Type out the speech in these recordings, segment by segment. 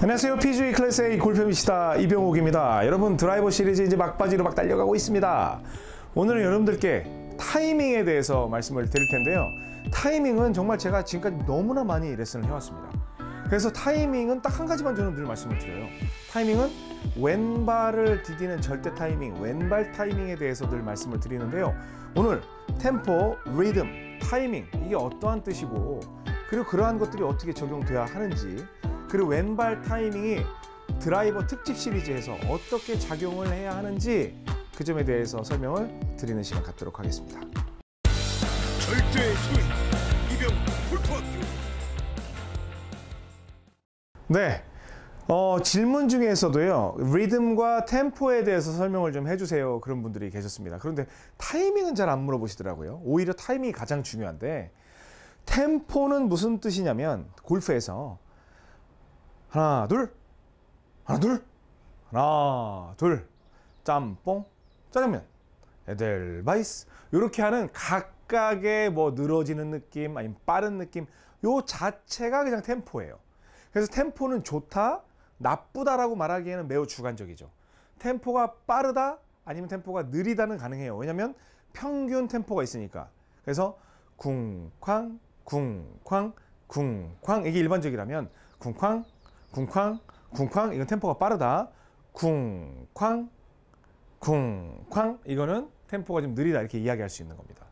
안녕하세요. PGA e 클래스 A 골프입니다. 이병옥입니다. 여러분 드라이버 시리즈 이제 막바지로 막 달려가고 있습니다. 오늘은 여러분들께 타이밍에 대해서 말씀을 드릴 텐데요. 타이밍은 정말 제가 지금까지 너무나 많이 레슨을 해왔습니다. 그래서 타이밍은 딱 한 가지만 저는 늘 말씀을 드려요. 타이밍은 왼발을 디디는 절대 타이밍, 왼발 타이밍에 대해서 늘 말씀을 드리는데요. 오늘 템포, 리듬, 타이밍 이게 어떠한 뜻이고 그리고 그러한 것들이 어떻게 적용돼야 하는지 그리고 왼발 타이밍이 드라이버 특집 시리즈에서 어떻게 작용을 해야 하는지 그 점에 대해서 설명을 드리는 시간 갖도록 하겠습니다. 절대의 소 이병 폴토학교 네. 어, 질문 중에서도요, 리듬과 템포에 대해서 설명을 좀 해주세요. 그런 분들이 계셨습니다. 그런데 타이밍은 잘 안 물어보시더라고요. 오히려 타이밍이 가장 중요한데, 템포는 무슨 뜻이냐면, 골프에서 하나 둘 하나 둘 하나 둘 짬뽕 짜장면 에델바이스 이렇게 하는 각각의 뭐 늘어지는 느낌 아니면 빠른 느낌 요 자체가 그냥 템포예요 그래서 템포는 좋다 나쁘다라고 말하기에는 매우 주관적이죠 템포가 빠르다 아니면 템포가 느리다는 가능해요 왜냐면 평균 템포가 있으니까 그래서 쿵쾅 쿵쾅 쿵쾅 이게 일반적이라면 쿵쾅 쿵쾅, 쿵쾅. 이건 템포가 빠르다. 쿵쾅, 쿵쾅. 이거는 템포가 좀 느리다. 이렇게 이야기할 수 있는 겁니다.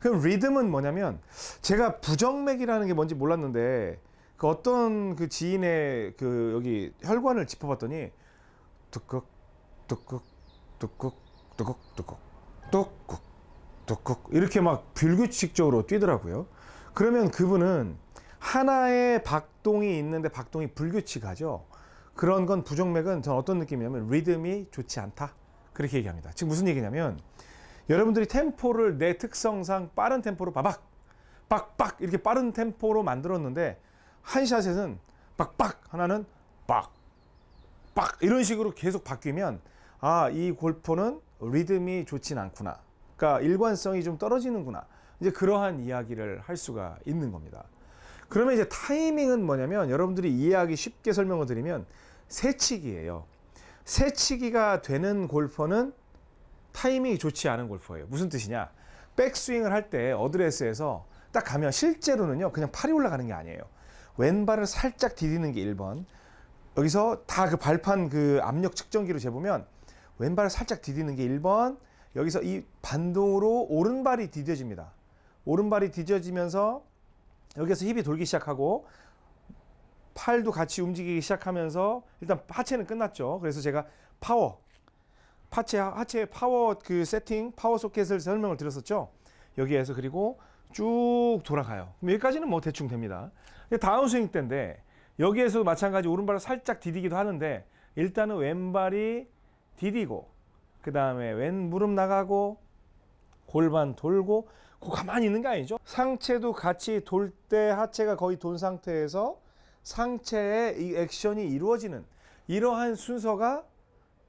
그럼 리듬은 뭐냐면 제가 부정맥이라는 게 뭔지 몰랐는데 그 어떤 그 지인의 그 여기 혈관을 짚어봤더니 뚝뚝 뚝뚝 뚝뚝 뚝뚝 뚝뚝 뚝뚝 뚝뚝 이렇게 막 불규칙적으로 뛰더라고요. 그러면 그분은 하나의 박동이 있는데 박동이 불규칙하죠. 그런 건 부정맥은 전 어떤 느낌이냐면 리듬이 좋지 않다. 그렇게 얘기합니다. 지금 무슨 얘기냐면 여러분들이 템포를 내 특성상 빠른 템포로 바박 빡빡 이렇게 빠른 템포로 만들었는데 한 샷에는 빡빡 하나는 빡빡 이런 식으로 계속 바뀌면 아이 골프는 리듬이 좋진 않구나 그러니까 일관성이 좀 떨어지는구나 이제 그러한 이야기를 할 수가 있는 겁니다 그러면 이제 타이밍은 뭐냐면 여러분들이 이해하기 쉽게 설명을 드리면 새치기예요. 새치기가 되는 골퍼는 타이밍이 좋지 않은 골퍼예요. 무슨 뜻이냐? 백스윙을 할 때 어드레스에서 딱 가면 실제로는요. 그냥 팔이 올라가는 게 아니에요. 왼발을 살짝 디디는 게 1번. 여기서 다 그 발판 그 압력 측정기로 재보면 왼발을 살짝 디디는 게 1번. 여기서 이 반동으로 오른발이 디뎌집니다. 오른발이 디뎌지면서 여기서 힙이 돌기 시작하고 팔도 같이 움직이기 시작하면서 일단 하체는 끝났죠. 그래서 제가 파워, 하체, 하체 파워 그 세팅, 파워 소켓을 설명을 드렸었죠. 여기에서 그리고 쭉 돌아가요. 여기까지는 뭐 대충 됩니다. 다운스윙 때인데 여기에서 마찬가지 오른발을 살짝 디디기도 하는데 일단은 왼발이 디디고 그 다음에 왼 무릎 나가고 골반 돌고 그 가만히 있는 게 아니죠. 상체도 같이 돌 때 하체가 거의 돈 상태에서 상체의 이 액션이 이루어지는 이러한 순서가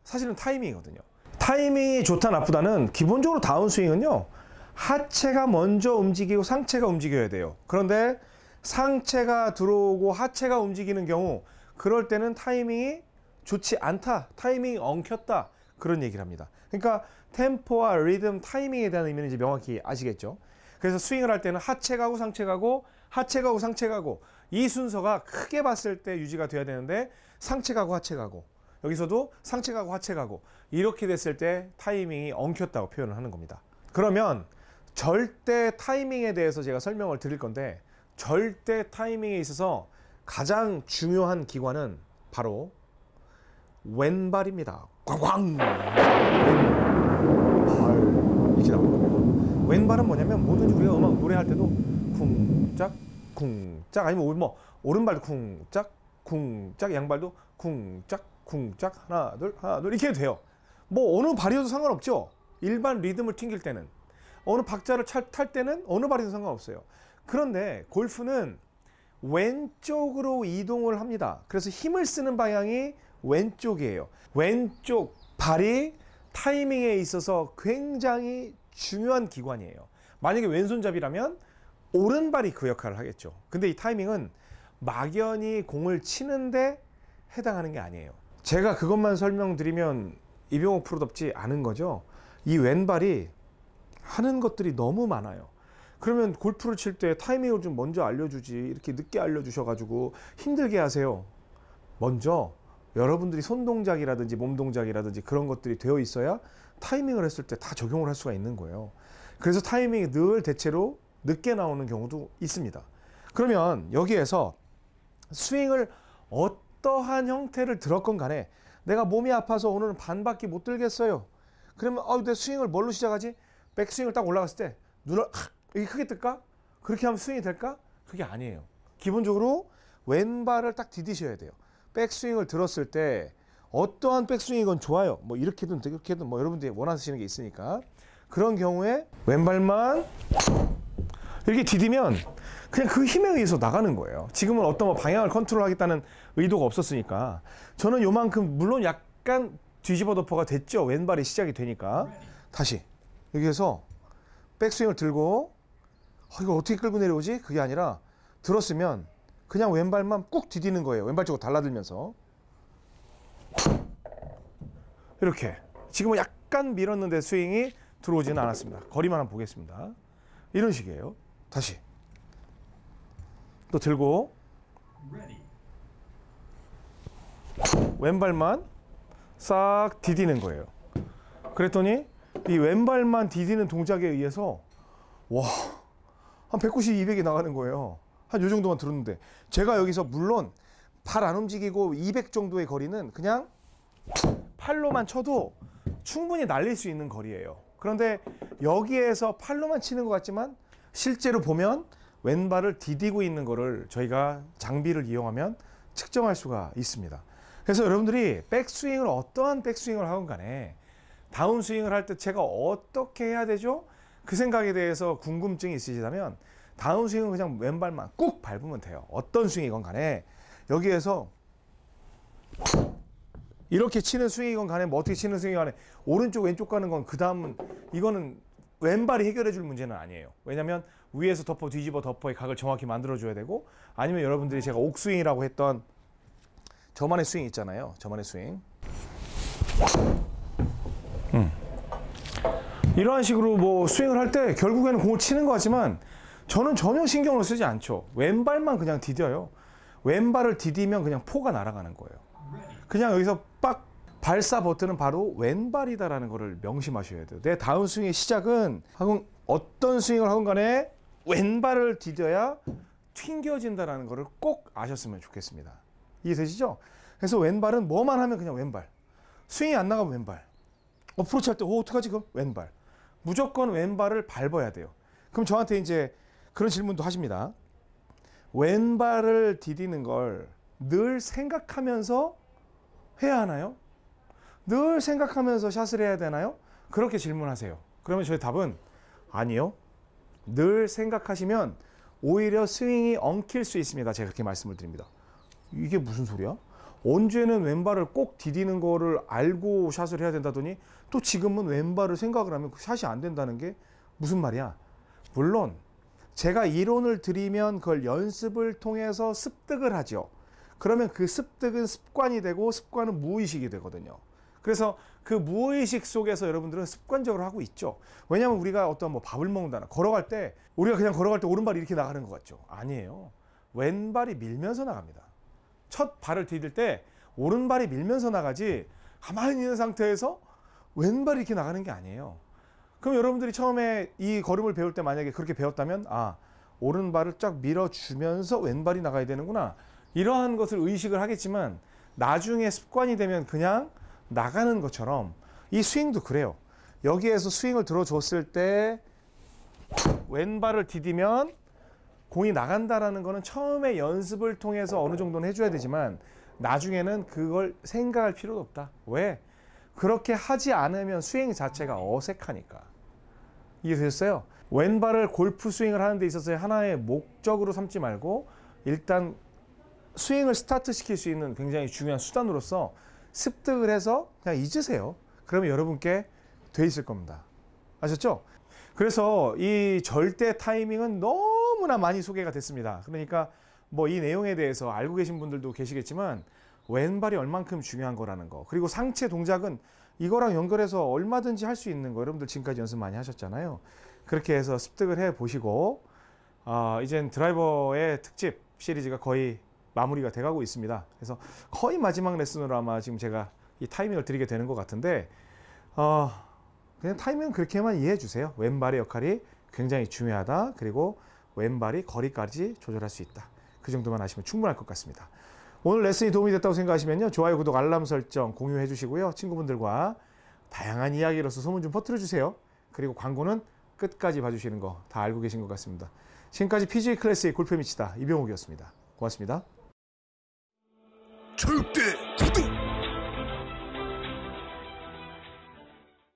사실은 타이밍이거든요. 타이밍이 좋다 나쁘다는 기본적으로 다운스윙은요. 하체가 먼저 움직이고 상체가 움직여야 돼요. 그런데 상체가 들어오고 하체가 움직이는 경우 그럴 때는 타이밍이 좋지 않다. 타이밍이 엉켰다. 그런 얘기를 합니다. 그러니까 템포와 리듬, 타이밍에 대한 의미는 이제 명확히 아시겠죠. 그래서 스윙을 할 때는 하체 가고 상체 가고 하체 가고 상체 가고 이 순서가 크게 봤을 때 유지가 돼야 되는데 상체 가고 하체 가고 여기서도 상체 가고 하체 가고 이렇게 됐을 때 타이밍이 엉켰다고 표현을 하는 겁니다. 그러면 절대 타이밍에 대해서 제가 설명을 드릴 건데 절대 타이밍에 있어서 가장 중요한 기관은 바로 왼발입니다. 꽝꽝 왼발 음. 아, 이렇게 나오는 거고 왼발은 뭐냐면 뭐든지 우리가 음악 노래할 때도 쿵짝 쿵짝 아니면 뭐 오른발 도 쿵짝 쿵짝 양발도 쿵짝 쿵짝 하나 둘 하나 둘 이렇게 해도 돼요 뭐 어느 발이어도 상관없죠 일반 리듬을 튕길 때는 어느 박자를 탈 때는 어느 발이든 상관없어요 그런데 골프는 왼쪽으로 이동을 합니다 그래서 힘을 쓰는 방향이 왼쪽이에요. 왼쪽 발이 타이밍에 있어서 굉장히 중요한 기관이에요. 만약에 왼손잡이라면 오른발이 그 역할을 하겠죠. 근데 이 타이밍은 막연히 공을 치는데 해당하는 게 아니에요. 제가 그것만 설명드리면 이병옥 프로답지 않은 거죠. 이 왼발이 하는 것들이 너무 많아요. 그러면 골프를 칠 때 타이밍을 좀 먼저 알려주지 이렇게 늦게 알려주셔가지고 힘들게 하세요. 먼저 여러분들이 손 동작이라든지 몸 동작이라든지 그런 것들이 되어 있어야 타이밍을 했을 때 다 적용을 할 수가 있는 거예요. 그래서 타이밍이 늘 대체로 늦게 나오는 경우도 있습니다. 그러면 여기에서 스윙을 어떠한 형태를 들었건 간에 내가 몸이 아파서 오늘은 반밖에 못 들겠어요. 그러면 어, 내 스윙을 뭘로 시작하지? 백스윙을 딱 올라갔을 때 눈을 이렇게 크게 뜰까? 그렇게 하면 스윙이 될까? 그게 아니에요. 기본적으로 왼발을 딱 디디셔야 돼요. 백스윙을 들었을 때 어떠한 백스윙이건 좋아요. 뭐 이렇게든 저렇게든뭐 여러분들이 원하시는 게 있으니까 그런 경우에 왼발만 이렇게 디디면 그냥 그 힘에 의해서 나가는 거예요. 지금은 어떤 뭐 방향을 컨트롤하겠다는 의도가 없었으니까 저는 요만큼 물론 약간 뒤집어 덮어가 됐죠. 왼발이 시작이 되니까 다시 여기에서 백스윙을 들고 어, 이거 어떻게 끌고 내려오지? 그게 아니라 들었으면 그냥 왼발만 꾹 디디는 거예요. 왼발 쪽으로 달라들면서. 이렇게. 지금은 약간 밀었는데 스윙이 들어오지는 않았습니다. 거리만 한번 보겠습니다. 이런 식이에요. 다시. 또 들고. 왼발만 싹 디디는 거예요. 그랬더니 이 왼발만 디디는 동작에 의해서 와, 한 190, 200이 나가는 거예요. 한요 정도만 들었는데 제가 여기서 물론 발안 움직이고 200 정도의 거리는 그냥 팔로만 쳐도 충분히 날릴 수 있는 거리예요. 그런데 여기에서 팔로만 치는 것 같지만 실제로 보면 왼발을 디디고 있는 거를 저희가 장비를 이용하면 측정할 수가 있습니다. 그래서 여러분들이 백스윙을 어떠한 백스윙을 하건 간에 다운스윙을 할 때 제가 어떻게 해야 되죠? 그 생각에 대해서 궁금증이 있으시다면 다운 스윙은 그냥 왼발만 꾹 밟으면 돼요. 어떤 스윙이건 간에 여기에서 이렇게 치는 스윙이건 간에 뭐 어떻게 치는 스윙이건 간에 오른쪽 왼쪽 가는 건 그 다음은 이거는 왼발이 해결해 줄 문제는 아니에요. 왜냐면 위에서 덮어 뒤집어 덮어의 각을 정확히 만들어 줘야 되고 아니면 여러분들이 제가 옥스윙이라고 했던 저만의 스윙 있잖아요. 저만의 스윙. 음. 이러한 식으로 뭐 스윙을 할 때 결국에는 공을 치는 거지만 저는 전혀 신경을 쓰지 않죠. 왼발만 그냥 디뎌요. 왼발을 디디면 그냥 포가 날아가는 거예요. 그냥 여기서 빡 발사 버튼은 바로 왼발이다라는 것을 명심하셔야 돼요. 내 다운스윙의 시작은 하건 어떤 스윙을 하건 간에 왼발을 디뎌야 튕겨진다라는 것을 꼭 아셨으면 좋겠습니다. 이해되시죠? 그래서 왼발은 뭐만 하면 그냥 왼발. 스윙이 안 나가면 왼발. 어프로치 할 때, 어, 어떡하지, 그럼? 왼발. 무조건 왼발을 밟아야 돼요. 그럼 저한테 이제 그런 질문도 하십니다. 왼발을 디디는 걸 늘 생각하면서 해야 하나요? 늘 생각하면서 샷을 해야 되나요? 그렇게 질문하세요. 그러면 저의 답은 아니요. 늘 생각하시면 오히려 스윙이 엉킬 수 있습니다. 제가 그렇게 말씀을 드립니다. 이게 무슨 소리야? 언제는 왼발을 꼭 디디는 거를 알고 샷을 해야 된다더니 또 지금은 왼발을 생각을 하면 그 샷이 안 된다는 게 무슨 말이야? 물론 제가 이론을 드리면 그걸 연습을 통해서 습득을 하죠. 그러면 그 습득은 습관이 되고 습관은 무의식이 되거든요. 그래서 그 무의식 속에서 여러분들은 습관적으로 하고 있죠. 왜냐하면 우리가 어떤 뭐 밥을 먹는다나 걸어갈 때 우리가 그냥 걸어갈 때 오른발이 이렇게 나가는 것 같죠. 아니에요. 왼발이 밀면서 나갑니다. 첫 발을 디딜 때 오른발이 밀면서 나가지 가만히 있는 상태에서 왼발이 이렇게 나가는 게 아니에요. 그럼 여러분들이 처음에 이 걸음을 배울 때 만약에 그렇게 배웠다면 아 오른발을 쫙 밀어주면서 왼발이 나가야 되는구나 이러한 것을 의식을 하겠지만 나중에 습관이 되면 그냥 나가는 것처럼 이 스윙도 그래요 여기에서 스윙을 들어줬을 때 왼발을 디디면 공이 나간다라는 거는 처음에 연습을 통해서 어느 정도는 해줘야 되지만 나중에는 그걸 생각할 필요도 없다 왜? 그렇게 하지 않으면 스윙 자체가 어색하니까 이해되셨어요 왼발을 골프 스윙을 하는 데 있어서 하나의 목적으로 삼지 말고 일단 스윙을 스타트 시킬 수 있는 굉장히 중요한 수단으로서 습득을 해서 그냥 잊으세요. 그러면 여러분께 돼 있을 겁니다. 아셨죠? 그래서 이 절대 타이밍은 너무나 많이 소개가 됐습니다. 그러니까 뭐 이 내용에 대해서 알고 계신 분들도 계시겠지만 왼발이 얼만큼 중요한 거라는 거 그리고 상체 동작은 이거랑 연결해서 얼마든지 할 수 있는 거 여러분들 지금까지 연습 많이 하셨잖아요. 그렇게 해서 습득을 해 보시고 어, 이젠 드라이버의 특집 시리즈가 거의 마무리가 돼가고 있습니다. 그래서 거의 마지막 레슨으로 아마 지금 제가 이 타이밍을 드리게 되는 것 같은데 어, 그냥 타이밍은 그렇게만 이해해 주세요. 왼발의 역할이 굉장히 중요하다. 그리고 왼발이 거리까지 조절할 수 있다. 그 정도만 아시면 충분할 것 같습니다. 오늘 레슨이 도움이 됐다고 생각하시면요. 좋아요, 구독, 알람 설정 공유해 주시고요. 친구분들과 다양한 이야기로서 소문 좀 퍼뜨려 주세요. 그리고 광고는 끝까지 봐주시는 거 다 알고 계신 것 같습니다. 지금까지 p g 클래스의 골프 미치다 이병욱이었습니다. 고맙습니다. 절대